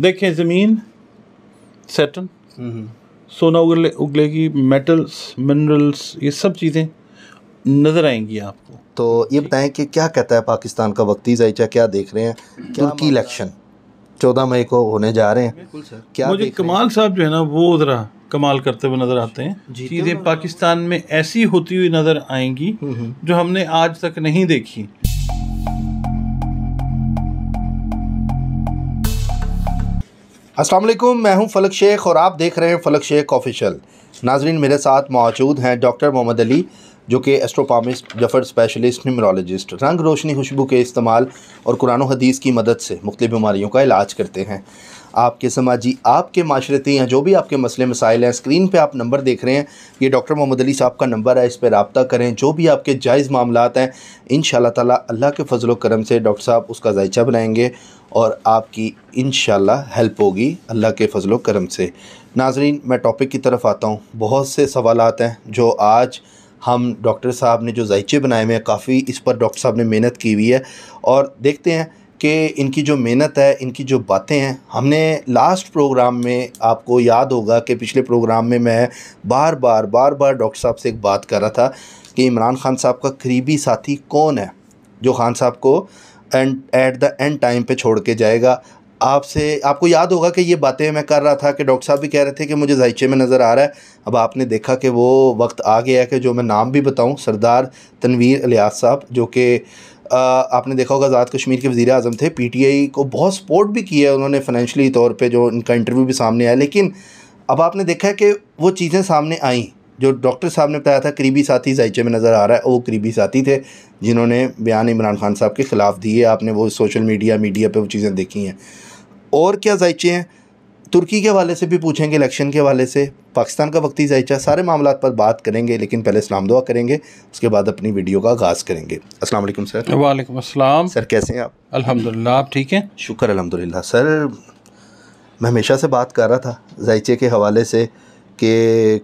देखें ज़मीन सेटन हम्म। सोना उगले उगलेगी मेटल्स मिनरल्स ये सब चीज़ें नज़र आएंगी आपको तो ये बताएं कि क्या कहता है पाकिस्तान का वक्ती जायचा क्या देख रहे हैं तुर्की इलेक्शन चौदह मई को होने जा रहे हैं क्या मुझे कमाल साहब जो है ना वो ज़रा कमाल करते हुए नज़र आते हैं चीज़ें पाकिस्तान में ऐसी होती हुई नज़र आएंगी हम्म, हम्म। जो हमने आज तक नहीं देखी वालेकुम मैं हूं फलक शेख और आप देख रहे हैं फलक शेख ऑफिशियल नाजरीन मेरे साथ मौजूद हैं डॉक्टर मोहम्मद अली जो कि एस्ट्रोपामिस्ट जफर स्पेशलिस्ट न्यूमरोलॉजिस्ट रंग रोशनी खुशबू के इस्तेमाल और कुरान हदीस की मदद से मुख्त बीमारियों का इलाज करते हैं आपके समाजी आपके माशरती या जो भी आपके मसले मसाइल हैं स्क्रीन पे आप नंबर देख रहे हैं ये डॉक्टर मोहम्मद अली साहब का नंबर है इस पर रबता करें जो भी आपके जायज़ मामला हैं इन ताला अल्लाह के फजल करम से डॉक्टर साहब उसका जायचा बनाएंगे और आपकी इन हेल्प होगी अल्लाह के फजल करम से नाजरीन मैं टॉपिक की तरफ आता हूँ बहुत से सवाल हैं जो आज हम डॉक्टर साहब ने जो जायचे बनाए हुए हैं काफ़ी इस पर डॉक्टर साहब ने मेहनत की हुई है और देखते हैं कि इनकी जो मेहनत है इनकी जो बातें हैं हमने लास्ट प्रोग्राम में आपको याद होगा कि पिछले प्रोग्राम में मैं बार बार बार बार डॉक्टर साहब से एक बात कर रहा था कि इमरान खान साहब का करीबी साथी कौन है जो खान साहब को and at the end time पे छोड़ के जाएगा आपसे आपको याद होगा कि ये बातें मैं कर रहा था कि डॉक्टर साहब भी कह रहे थे कि मुझे जायचे में नज़र आ रहा है अब आपने देखा कि वो वक्त आ गया है कि जो मैं नाम भी बताऊं सरदार तनवीर अलियाज साहब जो कि आपने देखा होगा आज़ाद कश्मीर के वज़ी अजम थे पी टी आई को बहुत सपोर्ट भी किया है उन्होंने फाइनेंशली तौर पर जो उनका इंटरव्यू भी सामने आया लेकिन अब आपने देखा है कि वो चीज़ें सामने आई जो डॉक्टर साहब ने बताया था करीबी साथी जायचे में नज़र आ रहा है वो करीबी साथी थे जिन्होंने बयान इमरान खान साहब के ख़िलाफ़ दिए आपने वो सोशल मीडिया मीडिया पे वो चीज़ें देखी हैं और क्या जायचे हैं तुर्की के वाले से भी पूछेंगे इलेक्शन के वाले से पाकिस्तान का वक्ती जायचा सारे मामला पर बात करेंगे लेकिन पहले इस्लाम दुआ करेंगे उसके बाद अपनी वीडियो का आगाज़ करेंगे अस्सलाम वालेकुम सर वालेकुम अस्सलाम सर कैसे हैं आप अल्हम्दुलिल्लाह आप ठीक हैं शुक्र अल्हम्दुलिल्लाह सर मैं हमेशा से बात कर रहा था जायचे के हवाले से कि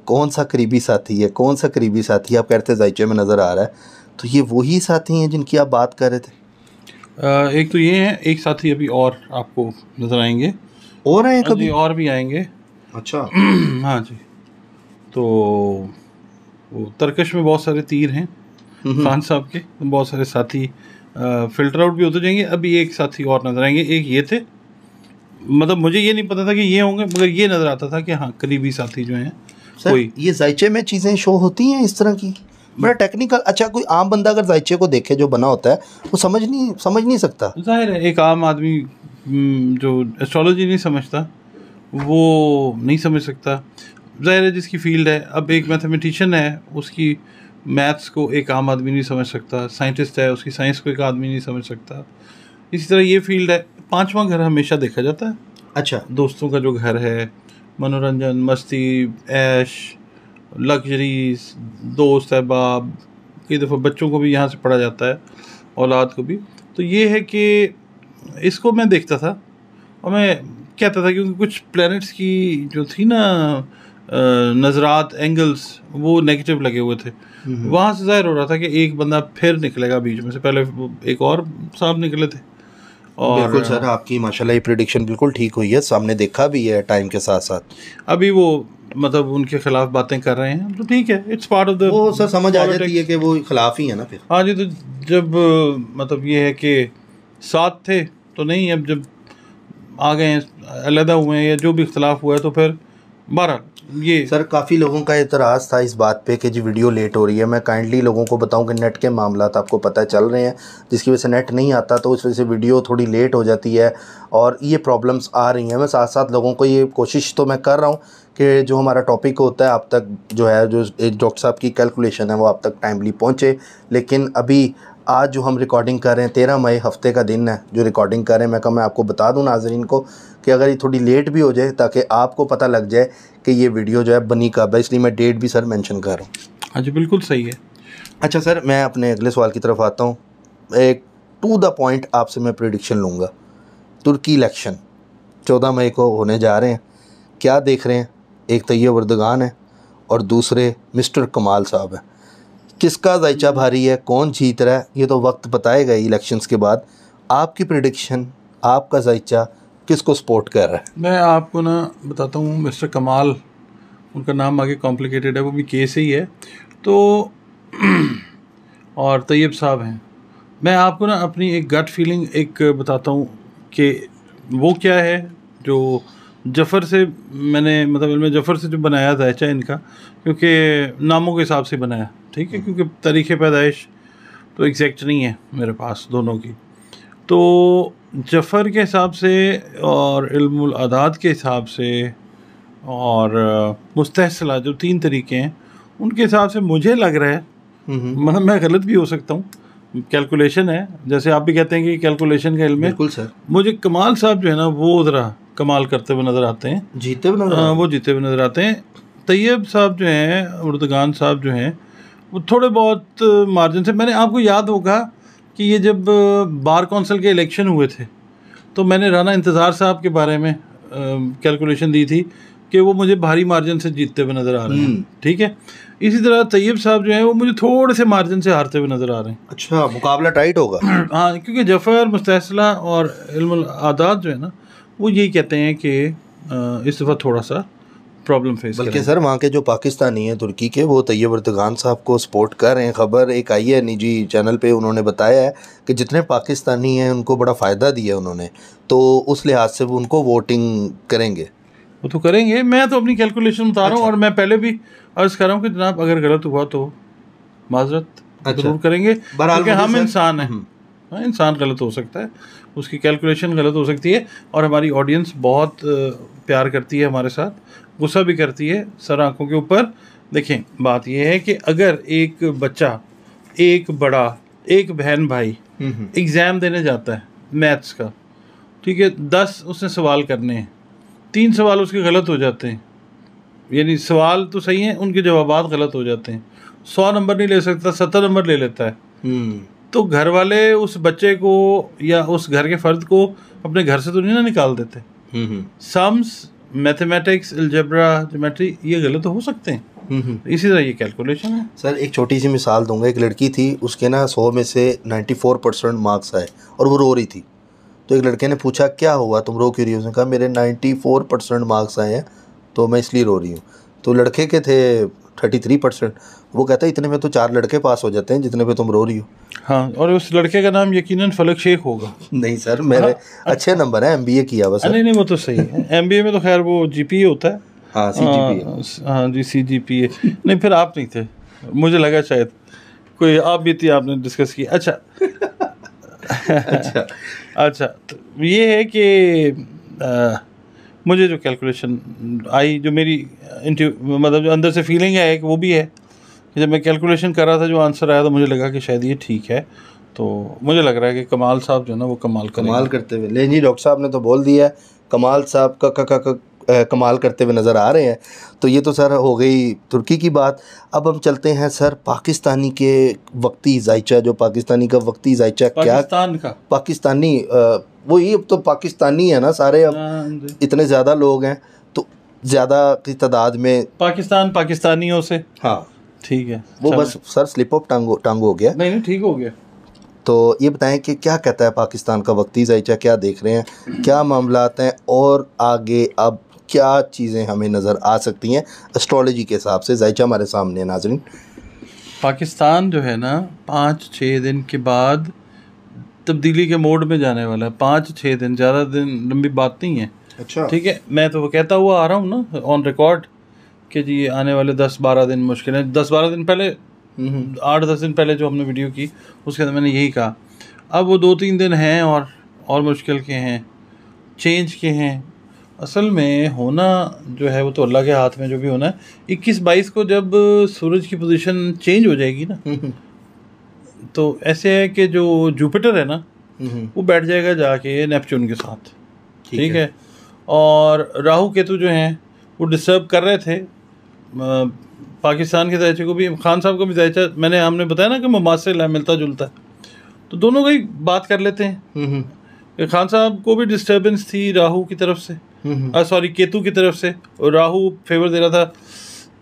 कौन सा करीबी साथी है कौन सा करीबी साथी आप कहते जायचे में नज़र आ रहा है तो ये वही साथी हैं जिनकी आप बात कर रहे थे एक तो ये हैं एक साथी अभी और आपको नज़र आएंगे और आए हाँ कभी और भी आएंगे अच्छा हाँ जी तो तर्कश में बहुत सारे तीर हैं हम्म। खान साहब के बहुत सारे साथी फिल्टर आउट भी होते जाएंगे अभी एक साथी और नजर आएंगे एक ये थे मतलब मुझे ये नहीं पता था कि ये होंगे मगर ये नज़र आता था कि हाँ करीबी साथी जो हैं कोई ये जायचे में चीज़ें शो होती हैं इस तरह की बड़ा टेक्निकल हम्म। अच्छा कोई आम बंदा अगर जायचे को देखे जो बना होता है वो समझ नहीं समझ नहीं सकता जाहिर है एक आम आदमी हम्म, जो एस्ट्रोलॉजी नहीं समझता वो नहीं समझ सकता ज़ाहिर है जिसकी फील्ड है अब एक मैथमेटिशियन है उसकी मैथ्स को एक आम आदमी नहीं समझ सकता साइंटिस्ट है उसकी साइंस को एक आदमी नहीं समझ सकता इसी तरह ये फील्ड है पांचवा घर हमेशा देखा जाता है अच्छा दोस्तों का जो घर है मनोरंजन मस्ती ऐश लग्जरीज दोस्त है बाप कई दफ़ा बच्चों को भी यहाँ से पढ़ा जाता है औलाद को भी तो ये है कि इसको मैं देखता था और मैं कहता था क्योंकि कुछ प्लैनेट्स की जो थी ना नज़रात एंगल्स वो नेगेटिव लगे हुए थे हम्म। वहाँ से जाहिर हो रहा था कि एक बंदा फिर निकलेगा बीच में से पहले एक और साहब निकले थे और बिल्कुल सर आपकी माशाल्लाह ये प्रिडिक्शन बिल्कुल ठीक हुई है सामने देखा भी है टाइम के साथ साथ अभी वो मतलब उनके खिलाफ बातें कर रहे हैं तो ठीक है इट्स पार्ट ऑफ द वो सर समझ आ जाती है कि वो खिलाफ ही है ना फिर हाँ जी तो जब मतलब ये है कि साथ थे तो नहीं अब जब आ गए अलहदा हुए या जो भी इख्तलाफ हुआ है तो फिर बारह ये सर काफ़ी लोगों का एतराज़ था इस बात पे कि जी वीडियो लेट हो रही है मैं काइंडली लोगों को बताऊं कि नेट के मामला आपको पता चल रहे हैं जिसकी वजह से नेट नहीं आता तो उस वजह से वीडियो थोड़ी लेट हो जाती है और ये प्रॉब्लम्स आ रही हैं मैं साथ साथ लोगों को ये कोशिश तो मैं कर रहा हूँ कि जो हमारा टॉपिक होता है आप तक जो है जो डॉक्टर साहब की कैलकुलेशन है वो आप तक टाइमली पहुँचे लेकिन अभी आज जो हम रिकॉर्डिंग कर रहे हैं तेरह मई हफ्ते का दिन है जो रिकॉर्डिंग कर रहे हैं मैं कहा मैं आपको बता दूं नाजरीन को कि अगर ये थोड़ी लेट भी हो जाए ताकि आपको पता लग जाए कि ये वीडियो जो है बनी कब है इसलिए मैं डेट भी सर मैंशन कर रहा हूँ हाँ अच्छा बिल्कुल सही है अच्छा सर मैं अपने अगले सवाल की तरफ आता हूँ एक टू द पॉइंट आपसे मैं प्रडिक्शन लूँगा तुर्की इलेक्शन चौदह मई को होने जा रहे हैं क्या देख रहे हैं एक तैयब वर्दगान है और दूसरे मिस्टर कमाल साहब हैं किसका जायचा भारी है कौन जीत रहा है ये तो वक्त बताएगा इलेक्शंस के बाद आपकी प्रडिक्शन आपका जायचा किसको सपोर्ट कर रहा है मैं आपको ना बताता हूँ मिस्टर कमाल उनका नाम आगे कॉम्प्लिकेटेड है वो भी केस ही है तो और तैयब साहब हैं मैं आपको ना अपनी एक गट फीलिंग एक बताता हूँ कि वो क्या है जो जफ़र से मैंने मतलब इनमें जफ़र से जो बनाया था चाहे इनका क्योंकि नामों के हिसाब से बनाया ठीक है क्योंकि तारीख़ पैदाइश तो एग्जैक्ट नहीं है मेरे पास दोनों की तो जफ़र के हिसाब से और इल्मादात के हिसाब से और मुस्तला जो तीन तरीके हैं उनके हिसाब से मुझे लग रहा है मतलब मैं गलत भी हो सकता हूँ कैलकुलेशन है जैसे आप भी कहते हैं कि कैलकुलेशन का इल्म बिल्कुल सर मुझे कमाल साहब जो है ना वो ज़रा कमाल करते हुए नज़र आते हैं जीते हुए हाँ, वो जीते हुए नज़र आते हैं तैयब साहब जो हैं उर्दगान साहब जो हैं थोड़े बहुत मार्जिन से मैंने आपको याद होगा कि ये जब बार कौंसिल के इलेक्शन हुए थे तो मैंने राना इंतज़ार साहब के बारे में कैलकुलेशन दी थी कि वो मुझे भारी मार्जिन से जीतते हुए नज़र आ रहे हैं हम्म। ठीक है इसी तरह तैयब साहब जो हैं वो मुझे थोड़े से मार्जिन से हारते हुए नज़र आ रहे हैं अच्छा मुकाबला टाइट होगा हाँ क्योंकि जफ़र मुस्तला और इल्म आदाद जो है ना वो यही कहते हैं कि इस दफ़ा थोड़ा सा प्रॉब्लम फेस बल्कि सर वहाँ के जो पाकिस्तानी हैं तुर्की के वो तैयब अरतगान साहब को सपोर्ट कर रहे हैं ख़बर एक आई है निजी चैनल पे उन्होंने बताया है कि जितने पाकिस्तानी हैं उनको बड़ा फ़ायदा दिया उन्होंने तो उस लिहाज से वो उनको वोटिंग करेंगे वो तो करेंगे मैं तो अपनी कैलकुलेशन बता रहा हूँ अच्छा। और मैं पहले भी अर्ज़ कर रहा हूँ कि जनाब अगर गलत हुआ तो माजरत अच्छा। जरूर करेंगे हम इंसान हैं हम्म। हाँ इंसान गलत हो सकता है उसकी कैलकुलेशन गलत हो सकती है और हमारी ऑडियंस बहुत प्यार करती है हमारे साथ गुस्सा भी करती है सर आँखों के ऊपर देखें बात यह है कि अगर एक बच्चा एक बड़ा एक बहन भाई एग्ज़ाम हम्म, हम्म। देने जाता है मैथ्स का ठीक है दस उसने सवाल करने हैं तीन सवाल उसके गलत हो जाते हैं यानी सवाल तो सही हैं उनके जवाब गलत हो जाते हैं सौ नंबर नहीं ले सकता सत्तर नंबर ले लेता है हम्म। तो घर वाले उस बच्चे को या उस घर के फर्द को अपने घर से तो नहीं ना निकाल देते सम्स मैथमेटिक्स एल्जेब्रा जोमेट्री ये गलत तो हो सकते हैं हम्म, हम्म। इसी तरह ये कैलकुलेशन है सर एक छोटी सी मिसाल दूंगा एक लड़की थी उसके ना सौ में से नाइन्टी फोर परसेंट मार्क्स आए और वो रो रही थी तो एक लड़के ने पूछा क्या हुआ तुम रो क्यों रही हो उसने कहा मेरे नाइन्टी फोर परसेंट मार्क्स आए हैं तो मैं इसलिए रो रही हूँ तो लड़के के थे थर्टी थ्री परसेंट वो कहता है इतने में तो चार लड़के पास हो जाते हैं जितने पे तुम रो रही हो हाँ और उस लड़के का नाम यकीनन फलक शेख होगा नहीं सर मेरे हाँ, अच्छा। अच्छे नंबर है एम बी ए किया बस नहीं नहीं वो तो सही है एम बी ए में तो खैर वो जी पी ए होता है हाँ सी जी हाँ, हाँ जी सी जी पी ए नहीं फिर आप नहीं थे मुझे लगा शायद कोई आप भी थी आपने डिस्कस किया अच्छा अच्छा अच्छा तो ये है कि मुझे जो कैलकुलेशन आई जो मेरी मतलब जो अंदर से फीलिंग है एक वो भी है जब मैं कैलकुलेशन कर रहा था जो आंसर आया तो मुझे लगा कि शायद ये ठीक है तो मुझे लग रहा है कि कमाल साहब जो है ना वो कमाल कमाल करते हुए ले जी डॉक्टर साहब ने तो बोल दिया कमाल साहब का का, का, का कमाल करते हुए नज़र आ रहे हैं तो ये तो सर हो गई तुर्की की बात अब हम चलते हैं सर पाकिस्तानी के वक्ती जायचा जो पाकिस्तानी का वक्ती जायचा क्या पाकिस्तान का पाकिस्तानी वही अब तो पाकिस्तानी है ना सारे अब हाँ, हाँ इतने ज़्यादा लोग हैं तो ज़्यादा की तादाद में पाकिस्तान पाकिस्तानियों से हाँ ठीक है वो बस सर स्लिप ऑफ टांग टांग हो गया नहीं नहीं ठीक हो गया तो ये बताएं कि क्या कहता है पाकिस्तान का वक्ती जायचा क्या देख रहे हैं क्या मामला हैं और आगे अब क्या चीज़ें हमें नज़र आ सकती हैं एस्ट्रोलॉजी के हिसाब से जायचा हमारे सामने नाजरीन पाकिस्तान जो है ना पाँच छः दिन के बाद तब्दीली के मोड में जाने वाला है पाँच छः दिन ज़्यादा दिन लंबी बात नहीं है अच्छा ठीक है मैं तो वो कहता हुआ आ रहा हूँ ना ऑन रिकॉर्ड कि जी ये आने वाले दस बारह दिन मुश्किल है दस बारह दिन पहले हम्म। आठ दस दिन पहले जो हमने वीडियो की उसके अंदर मैंने यही कहा अब वो दो तीन दिन हैं और और मुश्किल के हैं चेंज के हैं असल में होना जो है वो तो अल्लाह के हाथ में जो भी होना है इक्कीस बाईस को जब सूरज की पोजीशन चेंज हो जाएगी ना हम्म। तो ऐसे है कि जो जुपिटर है ना हम्म। वो बैठ जाएगा जाके नेपच्यून के साथ ठीक, ठीक है।, है और राहु केतु जो हैं वो डिस्टर्ब कर रहे थे पाकिस्तान के जायचे को भी खान साहब को भी जायचा मैंने हमने बताया ना कि मुमासिल है मिलता जुलता है तो दोनों का ही बात कर लेते हैं हम्म, हम्म। खान साहब को भी डिस्टर्बेंस थी राहु की तरफ से सॉरी केतु की तरफ से और राहु फेवर दे रहा था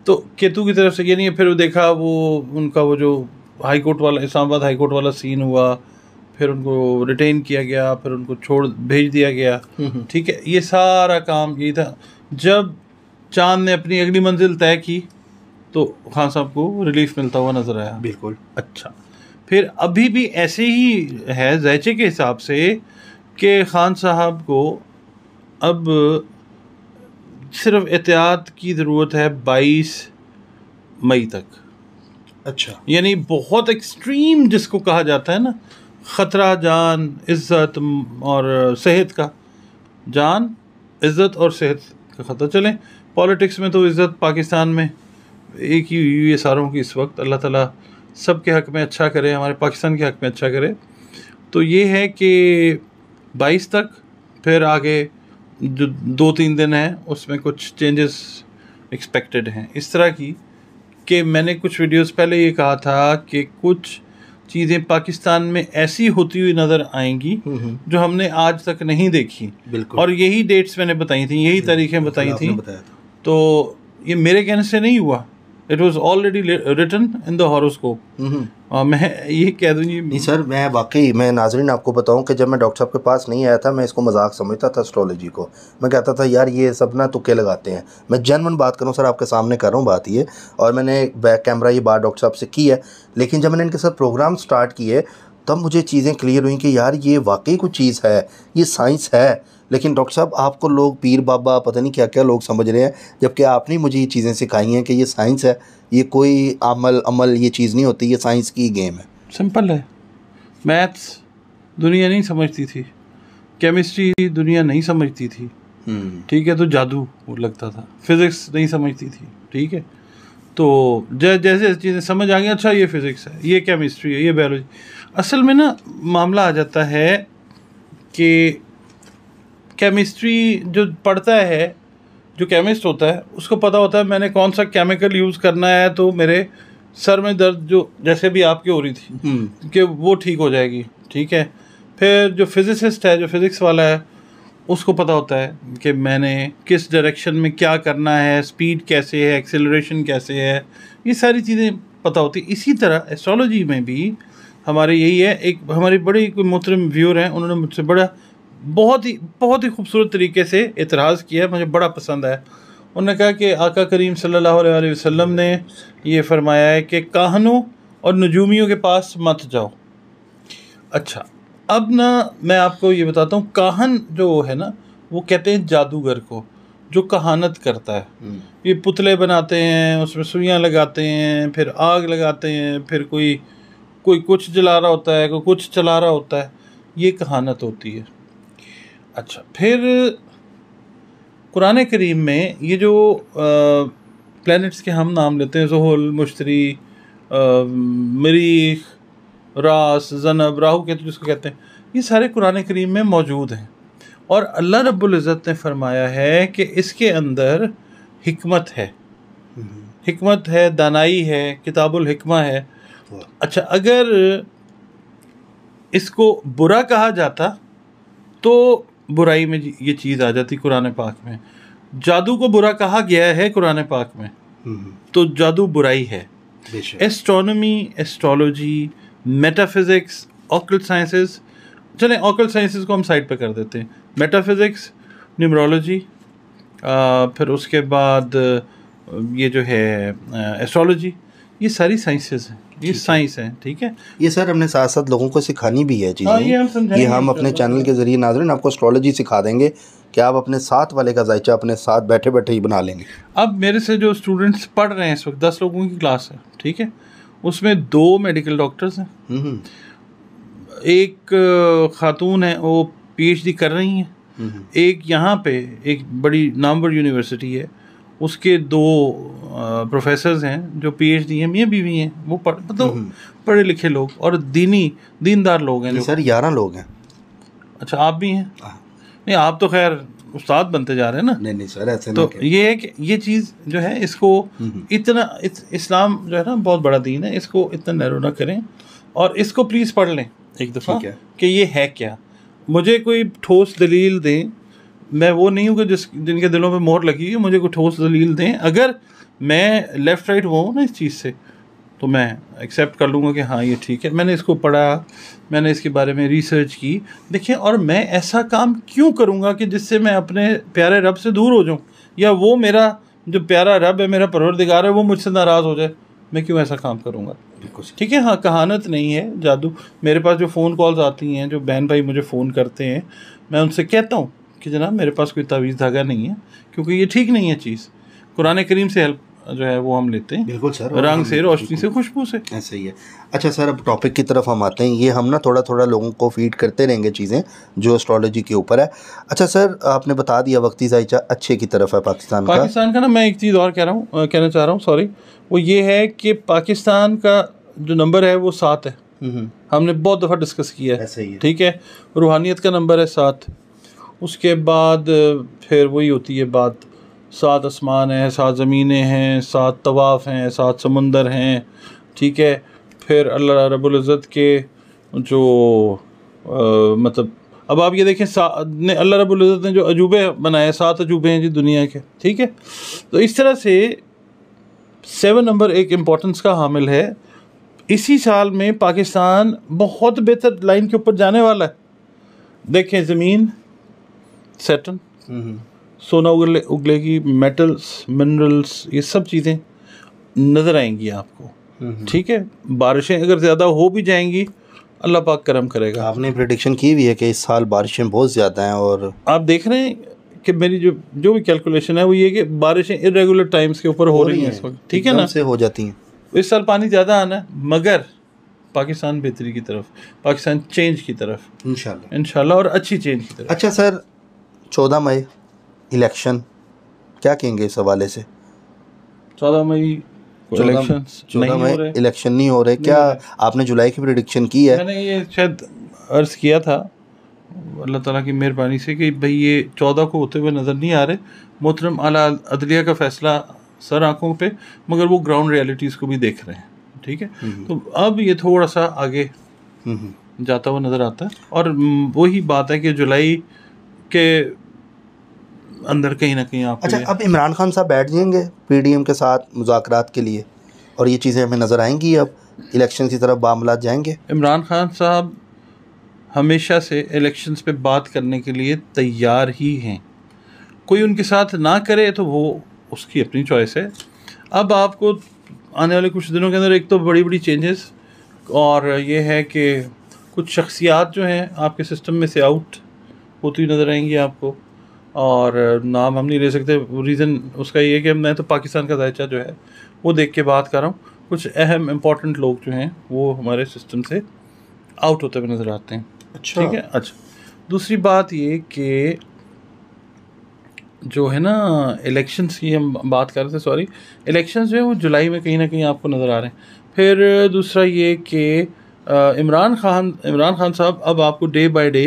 तो केतु की तरफ से ये नहीं है फिर वो देखा वो उनका वो जो हाई कोर्ट वाला इस्लामाबाद हाई कोर्ट वाला सीन हुआ फिर उनको रिटेन किया गया फिर उनको छोड़ भेज दिया गया हम्म, हम्म। ठीक है ये सारा काम ये था जब चांद ने अपनी अगली मंजिल तय की तो खान साहब को रिलीफ मिलता हुआ नजर आया बिल्कुल अच्छा फिर अभी भी ऐसे ही है जैचे के हिसाब से कि खान साहब को अब सिर्फ एहतियात की ज़रूरत है 22 मई तक अच्छा यानी बहुत एक्सट्रीम जिसको कहा जाता है ना ख़तरा जान इज़्ज़त और सेहत का जान इज़्ज़त और सेहत का ख़तरा चलें पॉलिटिक्स में तो इज़्ज़त पाकिस्तान में एक ही यू है सारों की इस वक्त अल्लाह ताला सब के हक़ में अच्छा करे हमारे पाकिस्तान के हक़ में अच्छा करे तो ये है कि बाईस तक फिर आगे जो दो तीन दिन हैं उसमें कुछ चेंजेस एक्सपेक्टेड हैं इस तरह की कि मैंने कुछ वीडियोस पहले ये कहा था कि कुछ चीज़ें पाकिस्तान में ऐसी होती हुई नज़र आएंगी जो हमने आज तक नहीं देखी बिल्कुल और यही डेट्स मैंने बताई थी यही तारीखें बताई थी तो ये मेरे कहने से नहीं हुआ it was already written in the horoscope मैं ये कह दूँ नहीं सर मैं वाकई मैं नाजरीन आपको बताऊं कि जब मैं डॉक्टर साहब के पास नहीं आया था मैं इसको मजाक समझता था एस्ट्रोलॉजी को मैं कहता था यार ये सब ना तुक्के लगाते हैं मैं जनवन बात करूँ सर आपके सामने कर रहा हूँ बात ये और मैंने बैक कैमरा ये बात डॉक्टर साहब से की है लेकिन जब मैंने इनके साथ प्रोग्राम स्टार्ट किए तब मुझे चीज़ें क्लियर हुई कि यार ये वाकई कुछ चीज़ है ये साइंस है लेकिन डॉक्टर साहब आपको लोग पीर बाबा पता नहीं क्या क्या लोग समझ रहे हैं जबकि आपने मुझे ये चीज़ें सिखाई हैं कि ये साइंस है ये कोई अमल अमल ये चीज़ नहीं होती ये साइंस की गेम है सिंपल है मैथ्स दुनिया नहीं समझती थी केमिस्ट्री दुनिया नहीं समझती थी हम्म। ठीक है तो जादू लगता था फिजिक्स नहीं समझती थी ठीक है तो जैसे चीज़ें समझ आ गई अच्छा ये फिज़िक्स है ये केमिस्ट्री है ये बायोलॉजी असल में ना मामला आ जाता है कि केमिस्ट्री जो पढ़ता है जो केमिस्ट होता है उसको पता होता है मैंने कौन सा केमिकल यूज़ करना है तो मेरे सर में दर्द जो जैसे भी आपकी हो रही थी हम्म। कि वो ठीक हो जाएगी ठीक है फिर जो फिज़िसिस्ट है जो फिज़िक्स वाला है उसको पता होता है कि मैंने किस डायरेक्शन में क्या करना है स्पीड कैसे है एक्सेलरेशन कैसे है ये सारी चीज़ें पता होती इसी तरह एस्ट्रोलॉजी में भी हमारे यही है एक हमारे बड़े कोई मोहतरम व्यूअर हैं उन्होंने मुझसे बड़ा बहुत ही बहुत ही खूबसूरत तरीके से एतराज़ किया मुझे बड़ा पसंद आया उन्होंने कहा कि आका करीम सल्लल्लाहु अलैहि वसल्लम ने यह फरमाया है कि काहनों और नजूमियों के पास मत जाओ अच्छा अब ना मैं आपको ये बताता हूँ काहन जो है ना वो कहते हैं जादूगर को जो कहानत करता है हम्म। ये पुतले बनाते हैं उसमें सुइयाँ लगाते हैं फिर आग लगाते हैं फिर कोई कोई कुछ जला रहा होता है कोई कुछ चला रहा होता है ये कहानत होती है अच्छा फिर कुरान करीम में ये जो प्लैनेट्स के हम नाम लेते हैं जहल मुश्तरी मरीख रास जनब राहु केतु जिसको कहते हैं ये सारे कुरान करीम में मौजूद हैं और अल्लाह रब्ज़त ने फरमाया है कि इसके अंदर हमत है हमत है दानाई है किताबुल हिकमा है अच्छा अगर इसको बुरा कहा जाता तो बुराई में ये चीज़ आ जाती कुरान पाक में जादू को बुरा कहा गया है कुरान पाक में हम्म। तो जादू बुराई है astronomy astrology metaphysics occult sciences चलें ऑकल्ट साइंसेस को हम साइड पर कर देते हैं मेटाफिज़िक्स न्यूमरोलॉजी फिर उसके बाद ये जो है एस्ट्रोलॉजी ये सारी साइंसेस हैं ये साइंस है ठीक है ये सर हमने साथ साथ लोगों को सिखानी भी है चीज़ें हाँ, ये हम ये हम अपने चैनल के ज़रिए नाजरन आपको एस्ट्रोलॉजी सिखा देंगे कि आप अपने साथ वाले का जायचा अपने साथ बैठे बैठे ही बना लेंगे अब मेरे से जो स्टूडेंट्स पढ़ रहे हैं इस वक्त दस लोगों की क्लास है ठीक है उसमें दो मेडिकल डॉक्टर्स हैं एक खातून है वो पीएचडी कर रही हैं एक यहाँ पे एक बड़ी नामवर यूनिवर्सिटी है उसके दो प्रोफेसर हैं जो पी एच डी हैं बीवी हैं वो पढ़ मतलब पढ़े लिखे लोग और दीनी दीनदार लोग हैं सर ग्यारह लोग हैं अच्छा आप भी हैं हाँ। नहीं आप तो खैर उस्ताद बनते जा रहे हैं ना नहीं नहीं सर ऐसे तो ये है कि ये चीज़ जो है इसको हम्म, हम्म। इतना इत, इस्लाम जो है ना बहुत बड़ा दीन है इसको इतना नैरो ना करें और इसको प्लीज़ पढ़ लें एक दफ़ा कि ये है क्या मुझे कोई ठोस दलील दें मैं वो नहीं हूँ कि जिस जिनके दिलों में मोहर लगी है मुझे कोई ठोस दलील दें अगर मैं लेफ़्ट राइट हुआ हूँ ना इस चीज़ से तो मैं एक्सेप्ट कर लूँगा कि हाँ ये ठीक है मैंने इसको पढ़ा मैंने इसके बारे में रिसर्च की देखिए और मैं ऐसा काम क्यों करूँगा कि जिससे मैं अपने प्यारे रब से दूर हो जाऊँ या वो मेरा जो प्यारा रब है मेरा परवरदिगार है वो मुझसे नाराज़ हो जाए मैं क्यों ऐसा काम करूँगा ठीक है हाँ कहानत नहीं है जादू मेरे पास जो फ़ोन कॉल्स आती हैं जो बहन भाई मुझे फ़ोन करते हैं मैं उनसे कहता हूँ कि जनाब मेरे पास कोई तावीज़ धागा नहीं है क्योंकि ये ठीक नहीं है चीज़ कुरान करीम से हेल्प जो है वो हम लेते हैं बिल्कुल सर रंग से रोशनी से खुशबू से ऐसा ही है अच्छा सर अब टॉपिक की तरफ हम आते हैं ये हम ना थोड़ा थोड़ा लोगों को फीड करते रहेंगे चीज़ें जो एस्ट्रोलॉजी के ऊपर है अच्छा सर आपने बता दिया वक्ती जायचा अच्छे की तरफ है पाकिस्तान का पाकिस्तान का ना मैं एक चीज़ और कह रहा हूँ कहना चाह रहा हूँ सॉरी वो ये है कि पाकिस्तान का जो नंबर है वो सात है हम्म, हम्म। हमने बहुत दफ़ा डिस्कस किया है ठीक है रूहानियत का नंबर है सात उसके बाद फिर वही होती है बात सात आसमान हैं सात ज़मीनें हैं सात तवाफ़ हैं सात समंदर हैं ठीक है फिर अल्लाह रबुल्ज़त के जो आ, मतलब अब आप ये देखें ने अल्लाह रबुल्ज़त ने जो अजूबे बनाए सात अजूबे हैं जी दुनिया के ठीक है तो इस तरह से सेवन नंबर एक इम्पोर्टेंस का हामिल है इसी साल में पाकिस्तान बहुत बेहतर लाइन के ऊपर जाने वाला है देखें ज़मीन सेटन सोना उगले उगलेगी मेटल्स मिनरल्स ये सब चीज़ें नज़र आएंगी आपको ठीक है बारिशें अगर ज़्यादा हो भी जाएंगी अल्लाह पाक करम करेगा आपने प्रडिक्शन की हुई है कि इस साल बारिशें बहुत ज़्यादा हैं और आप देख रहे हैं कि मेरी जो जो भी कैलकुलेशन है वो ये कि बारिशें इरेगुलर टाइम्स के ऊपर हो, हो रही हैं इस वक्त ठीक है ना से हो जाती हैं इस साल पानी ज़्यादा आना है मगर पाकिस्तान बेहतरी की तरफ पाकिस्तान चेंज की तरफ इन इनशाला और अच्छी चेंज की तरफ अच्छा सर चौदह मई इलेक्शन क्या कहेंगे इस हवाले से चौदह मई चौदह मई इलेक्शन नहीं हो रहे क्या आपने जुलाई की प्रडिक्शन की है मैंने ये शायद अर्ज़ किया था अल्लाह ताला की मेहरबानी से कि भाई ये चौदह को होते हुए नज़र नहीं आ रहे मोहतरम अला अदलिया का फैसला सर आंखों पे मगर वो ग्राउंड रियलिटीज़ को भी देख रहे हैं ठीक है हम्म, हम्म। तो अब ये थोड़ा सा आगे हम्म, जाता हुआ नज़र आता है और वही बात है कि जुलाई के अंदर कहीं ना कहीं आप अच्छा अब इमरान खान साहब बैठ जाएंगे पीडीएम के साथ मुजाकर के लिए और ये चीज़ें हमें नज़र आएंगी अब इलेक्शन की तरफ मामला जाएंगे इमरान खान साहब हमेशा से इलेक्शंस पे बात करने के लिए तैयार ही हैं कोई उनके साथ ना करे तो वो उसकी अपनी चॉइस है अब आपको आने वाले कुछ दिनों के अंदर एक तो बड़ी बड़ी चेंजेस और ये है कि कुछ शख्सियात जो हैं आपके सिस्टम में से आउट होती नज़र आएंगी आपको और नाम हम नहीं ले सकते रीज़न उसका ये है कि मैं तो पाकिस्तान का जायचा जो है वो देख के बात कर रहा हूँ कुछ अहम इम्पोर्टेंट लोग जो हैं वो हमारे सिस्टम से आउट होते हुए नज़र आते हैं अच्छा ठीक है अच्छा दूसरी बात ये कि जो है ना इलेक्शंस की हम बात कर रहे थे सॉरी इलेक्शंस जो है वो जुलाई में कहीं ना कहीं आपको नज़र आ रहे हैं फिर दूसरा ये कि इमरान खान इमरान खान साहब अब आपको डे बाय डे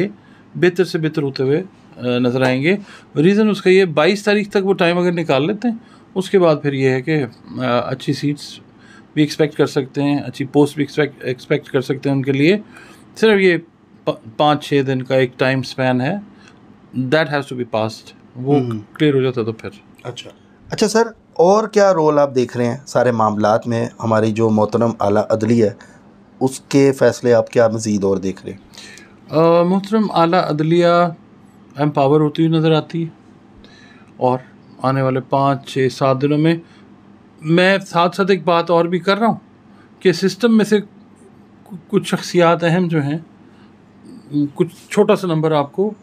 बेहतर से बेहतर होते हुए नज़र आएंगे रीज़न उसका ये बाईस तारीख तक वो टाइम अगर निकाल लेते हैं उसके बाद फिर ये है कि अच्छी सीट्स भी एक्सपेक्ट कर सकते हैं अच्छी पोस्ट भी एक्सपेक्ट एक्सपेक्ट कर सकते हैं उनके लिए सिर्फ ये पाँच छः दिन का एक टाइम स्पैन है that has to be past वो क्लियर हम्म। हो जाता तो फिर अच्छा अच्छा सर और क्या रोल आप देख रहे हैं सारे मामला में हमारी जो मोहतरम आला अदली है उसके फ़ैसले आप क्या मज़ीद और देख रहे हैं मोहतरम आला अदलिया एम्पावर होती हुई नज़र आती है और आने वाले पाँच छः सात दिनों में मैं साथ साथ एक बात और भी कर रहा हूँ कि सिस्टम में से कुछ शख्सियात अहम जो हैं कुछ छोटा सा नंबर आपको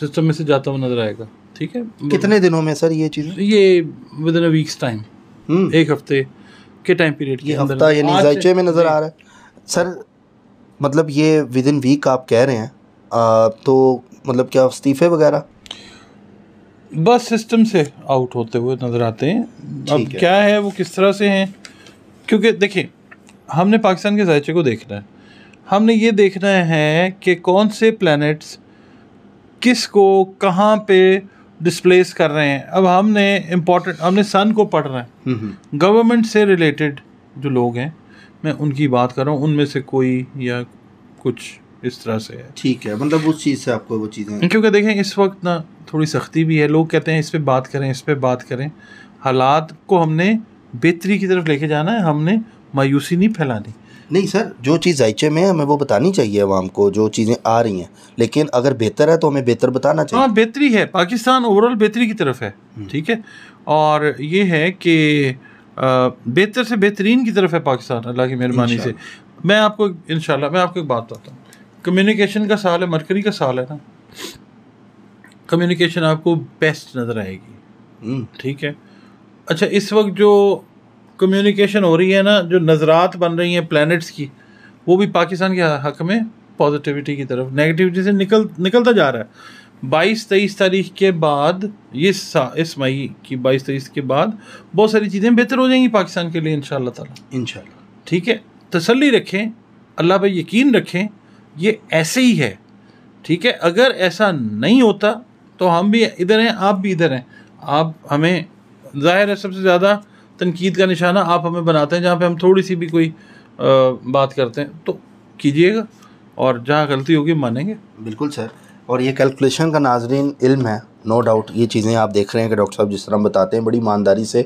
सिस्टम में से जाता हुआ नज़र आएगा ठीक है कितने दिनों में सर ये चीज़ ये within a week's time एक हफ्ते के टाइम पीरियड के हफ्ता यानी जायचे में नज़र आ रहा है सर मतलब ये विद इन वीक आप कह रहे हैं आ, तो मतलब क्या इस्तीफे वगैरह बस सिस्टम से आउट होते हुए नज़र आते हैं अब है। क्या है वो किस तरह से हैं क्योंकि देखिए हमने पाकिस्तान के जायचे को देखना है हमने ये देखना है कि कौन से प्लैनेट्स किस को कहाँ पे डिस्प्लेस कर रहे हैं अब हमने इम्पोर्टेंट हमने सन को पढ़ रहे हैं गवर्नमेंट हम्म, हम्म। से रिलेटेड जो लोग हैं मैं उनकी बात कर रहा हूँ उनमें से कोई या कुछ इस तरह से है ठीक है मतलब उस चीज़ से आपको वो चीज़ें क्योंकि देखें इस वक्त ना थोड़ी सख्ती भी है लोग कहते हैं इस पर बात करें इस पर बात करें हालात को हमने बेहतरी की तरफ लेके जाना है हमने मायूसी नहीं फैलानी नहीं सर जो चीज़ जायचे में है हमें वो बतानी चाहिए आवाम को जो चीज़ें आ रही हैं लेकिन अगर बेहतर है तो हमें बेहतर बताना चाहिए हाँ बेहतरी है पाकिस्तान ओवरऑल बेहतरी की तरफ है हम्म। ठीक है और ये है कि बेहतर से बेहतरीन की तरफ है पाकिस्तान अल्लाह की मेहरबानी से मैं आपको इन मैं आपको एक बात बताता हूँ कम्युनिकेशन का साल है मरकरी का साल है ना कम्युनिकेशन आपको बेस्ट नज़र आएगी हम्म। ठीक है अच्छा इस वक्त जो कम्युनिकेशन हो रही है ना जो नज़रात बन रही हैं प्लैनेट्स की वो भी पाकिस्तान के हक में पॉजिटिविटी की तरफ नेगेटिविटी से निकल निकलता जा रहा है बाईस तेईस तारीख के बाद ये इस मई की बाईस तेईस के बाद बहुत सारी चीज़ें बेहतर हो जाएंगी पाकिस्तान के लिए इन ताला इन ठीक है तसली रखें अल्लाह पर यकीन रखें ये ऐसे ही है ठीक है अगर ऐसा नहीं होता तो हम भी इधर हैं आप भी इधर हैं आप हमें ज़ाहिर है सबसे ज़्यादा तनकीद का निशाना आप हमें बनाते हैं जहाँ पर हम थोड़ी सी भी कोई आ, बात करते हैं तो कीजिएगा और जहाँ गलती होगी मानेंगे बिल्कुल सर और ये कैलकुलेशन का नाजरीन इल्म है नो डाउट ये चीज़ें आप देख रहे हैं कि डॉक्टर साहब जिस तरह बताते हैं बड़ी ईमानदारी से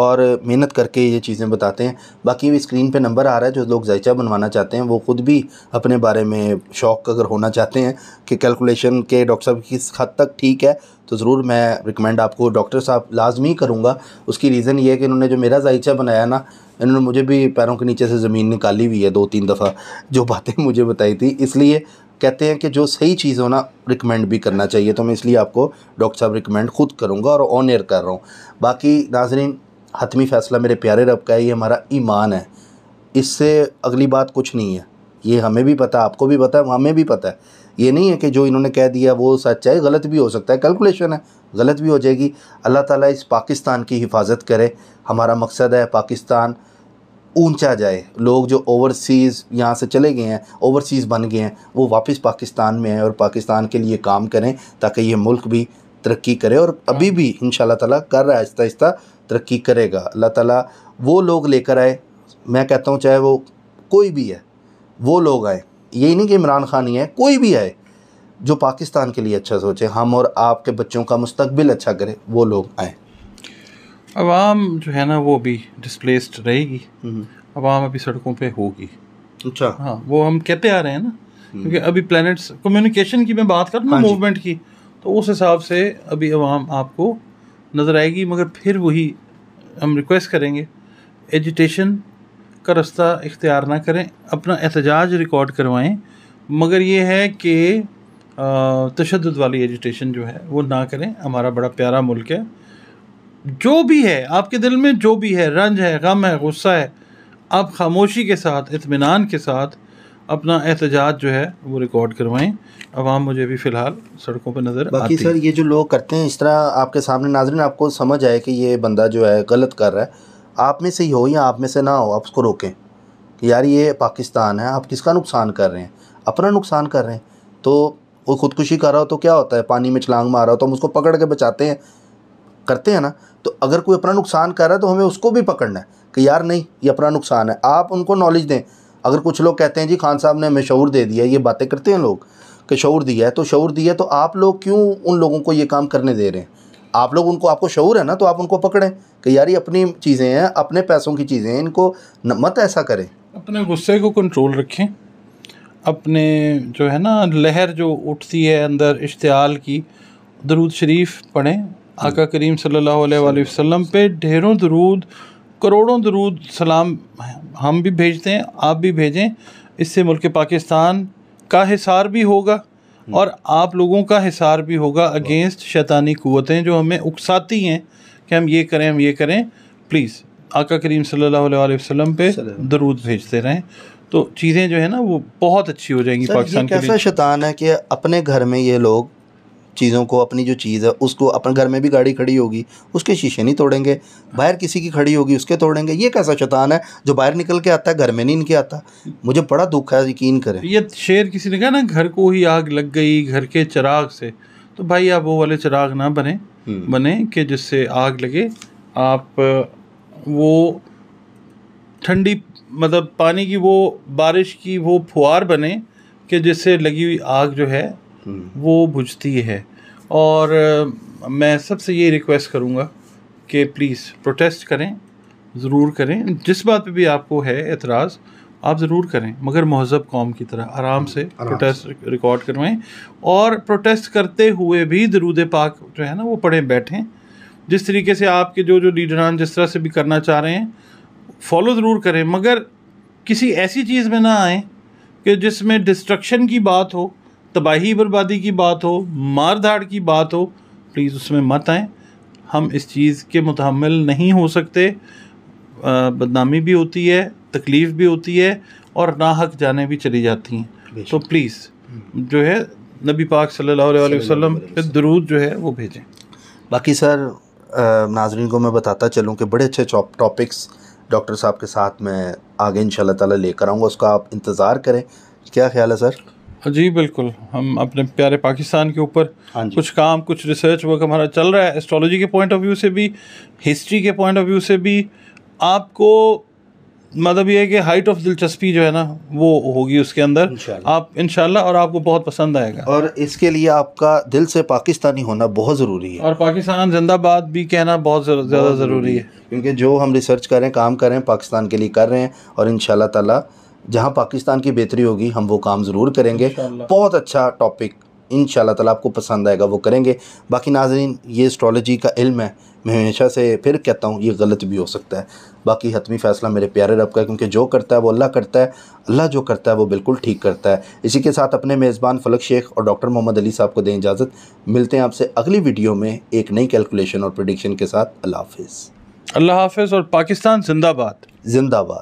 और मेहनत करके ये चीज़ें बताते हैं बाकी भी स्क्रीन पे नंबर आ रहा है जो लोग जायचा बनवाना चाहते हैं वो ख़ुद भी अपने बारे में शौक अगर होना चाहते हैं कि कैलकुलेशन के डॉक्टर साहब किस हद तक ठीक है तो ज़रूर मैं रिकमेंड आपको डॉक्टर साहब लाजमी करूँगा उसकी रीज़न ये है कि उन्होंने जो मेरा जायचा बनाया ना इन्होंने मुझे भी पैरों के नीचे से ज़मीन निकाली हुई है दो तीन दफ़ा जो बातें मुझे बताई थी इसलिए कहते हैं कि जो सही चीज़ हो ना रिकमेंड भी करना चाहिए तो मैं इसलिए आपको डॉक्टर साहब रिकमेंड खुद करूँगा और ऑन एयर कर रहा हूँ बाकी नाजरीन हतमी फ़ैसला मेरे प्यारे रब का है ये हमारा ईमान है इससे अगली बात कुछ नहीं है ये हमें भी पता आपको भी पता है हमें भी पता है ये नहीं है कि जो इन्होंने कह दिया वो सच है गलत भी हो सकता है कैलकुलेशन है गलत भी हो जाएगी अल्लाह ताला इस पाकिस्तान की हिफाजत करे हमारा मकसद है पाकिस्तान ऊंचा जाए लोग जो ओवरसीज़ यहाँ से चले गए हैं ओवरसीज़ बन गए हैं वो वापस पाकिस्तान में आए और पाकिस्तान के लिए काम करें ताकि ये मुल्क भी तरक्की करे और अभी भी इन तला कर रहा है आहिस्ता आहिस्ता तरक्की करेगा अल्लाह ताला वो लोग लेकर आए मैं कहता हूँ चाहे वो कोई भी है वो लोग आए यही नहीं कि इमरान खान ही है कोई भी आए जो पाकिस्तान के लिए अच्छा सोचे हम और आपके बच्चों का मुस्तबिल अच्छा करें वो लोग आएँ आवाम जो है ना वो अभी डिस्प्लेस्ड रहेगी हम्म। आवाम अभी सड़कों पे होगी अच्छा हाँ वो हम कहते आ रहे हैं ना हम्म। क्योंकि अभी प्लैनेट्स कम्युनिकेशन की मैं बात कर रहा मूवमेंट हाँ की तो उस हिसाब से अभी आवाम आपको नज़र आएगी मगर फिर वही हम रिक्वेस्ट करेंगे एजिटेशन का रास्ता इख्तियार ना करें अपना एहतजाज रिकॉर्ड करवाएं मगर ये है कि तशद वाली एजिटेशन जो है वो ना करें हमारा बड़ा प्यारा मुल्क है जो भी है आपके दिल में जो भी है रंज है गम है गुस्सा है आप खामोशी के साथ इतमान के साथ अपना एहतजाज जो है वो रिकॉर्ड करवाएं अवाम मुझे भी फ़िलहाल सड़कों पर नज़र बाकी सर ये जो लोग करते हैं इस तरह आपके सामने नाजरन आपको समझ आए कि ये बंदा जो है गलत कर रहा है आप में से ही हो या आप में से ना हो आप उसको रोकें कि यार ये पाकिस्तान है आप किसका नुकसान कर रहे हैं अपना नुकसान कर रहे हैं तो वो खुदकुशी कर रहा हो तो क्या होता है पानी में छलांग मार रहा हो तो हम उसको पकड़ के बचाते हैं करते हैं ना तो अगर कोई अपना नुकसान कर रहा है तो हमें उसको भी पकड़ना है कि यार नहीं ये अपना नुकसान है आप उनको नॉलेज दें अगर कुछ लोग कहते हैं जी खान साहब ने हमें शौर दे दिया ये बातें करते हैं लोग कि शौर दिया है तो शौर दिया है तो आप लोग क्यों उन लोगों को ये काम करने दे रहे हैं आप लोग उनको आपको शौर है ना तो आप उनको पकड़ें कि यार ये अपनी चीज़ें हैं अपने पैसों की चीज़ें हैं इनको न, मत ऐसा करें अपने गुस्से को कंट्रोल रखें अपने जो है ना लहर जो उठती है अंदर इश्तियाल की दरूद शरीफ पढ़ें आका करीम सल्लल्लाहु अलैहि वसल्लम पे ढेरों दरूद करोड़ों दरूद सलाम हम भी भेजते हैं आप भी भेजें इससे मुल्क पाकिस्तान का हिसार भी होगा और आप लोगों का हिसार भी होगा अगेंस्ट शैतानी क़वतें जो हमें उकसाती हैं कि हम ये करें हम ये करें प्लीज़ आका करीम सल्लल्लाहु अलैहि वसल्लम पे दरूद भेजते रहें तो चीज़ें जो है ना वो बहुत अच्छी हो जाएंगी पाकिस्तान कैसा शैतान है कि अपने घर में ये लोग चीज़ों को अपनी जो चीज़ है उसको अपने घर में भी गाड़ी खड़ी होगी उसके शीशे नहीं तोड़ेंगे बाहर किसी की खड़ी होगी उसके तोड़ेंगे ये कैसा शैतान है जो बाहर निकल के आता है घर में नहीं इनके आता मुझे बड़ा दुख है यकीन करें ये शेर किसी ने कहा ना घर को ही आग लग गई घर के चिराग से तो भाई आप वो वाले चिराग ना बने हम्म। बने कि जिससे आग लगे आप वो ठंडी मतलब पानी की वो बारिश की वो फुहार बने कि जिससे लगी हुई आग जो है वो बुझती है और मैं सबसे ये रिक्वेस्ट करूँगा कि प्लीज़ प्रोटेस्ट करें ज़रूर करें जिस बात पे भी आपको है एतराज़ आप ज़रूर करें मगर महजब कौम की तरह आराम से आराम प्रोटेस्ट रिकॉर्ड करवाएं और प्रोटेस्ट करते हुए भी दरूद पाक जो है ना वो पढ़ें बैठें जिस तरीके से आपके जो जो लीडरान जिस तरह से भी करना चाह रहे हैं फॉलो ज़रूर करें मगर किसी ऐसी चीज़ में ना आए कि जिसमें डिस्ट्रक्शन की बात हो तबाही बर्बादी की बात हो मार धाड़ की बात हो प्लीज़ उसमें मत आएँ हम इस चीज़ के मुतहमल नहीं हो सकते बदनामी भी होती है तकलीफ़ भी होती है और नाहक जाने भी चली जाती हैं तो प्लीज़ हम्म। जो है नबी पाक सल्लल्लाहु अलैहि वसल्लम पे दरूद जो है वो भेजें बाकी सर नाजरीन को मैं बताता चलूँ कि बड़े अच्छे टॉपिक्स डॉक्टर साहब के साथ मैं आगे इन ताला लेकर आऊँगा उसका आप इंतज़ार करें क्या ख्याल है सर जी बिल्कुल हम अपने प्यारे पाकिस्तान के ऊपर हाँ कुछ काम कुछ रिसर्च वर्क हमारा चल रहा है एस्ट्रोलॉजी के पॉइंट ऑफ व्यू से भी हिस्ट्री के पॉइंट ऑफ व्यू से भी आपको मतलब ये है कि हाइट ऑफ दिलचस्पी जो है ना वो होगी उसके अंदर आप इनशाला और आपको बहुत पसंद आएगा और इसके लिए आपका दिल से पाकिस्तानी होना बहुत ज़रूरी है और पाकिस्तान जिंदाबाद भी कहना बहुत ज़्यादा ज़रूरी है क्योंकि जो हम रिसर्च करें काम करें पाकिस्तान के लिए कर रहे हैं और इन ताला जहाँ पाकिस्तान की बेहतरी होगी हम वो काम ज़रूर करेंगे बहुत अच्छा टॉपिक इन तला आपको पसंद आएगा वो करेंगे बाकी नाजरीन ये स्ट्रॉलोजी का इल्म है मैं हमेशा से फिर कहता हूँ ये गलत भी हो सकता है बाकी हतमी फ़ैसला मेरे प्यारे रब का है क्योंकि जो करता है वो अल्लाह करता है अल्लाह जो करता है वो बिल्कुल ठीक करता है इसी के साथ अपने मेज़बान फलक शेख और डॉक्टर मोहम्मद अली साहब को दें इजाज़त मिलते हैं आपसे अगली वीडियो में एक नई कैलकुलेशन और प्रडिक्शन के साथ अल्लाह हाफिज़ अल्लाह हाफ़ और पाकिस्तान जिंदाबाद जिंदाबाद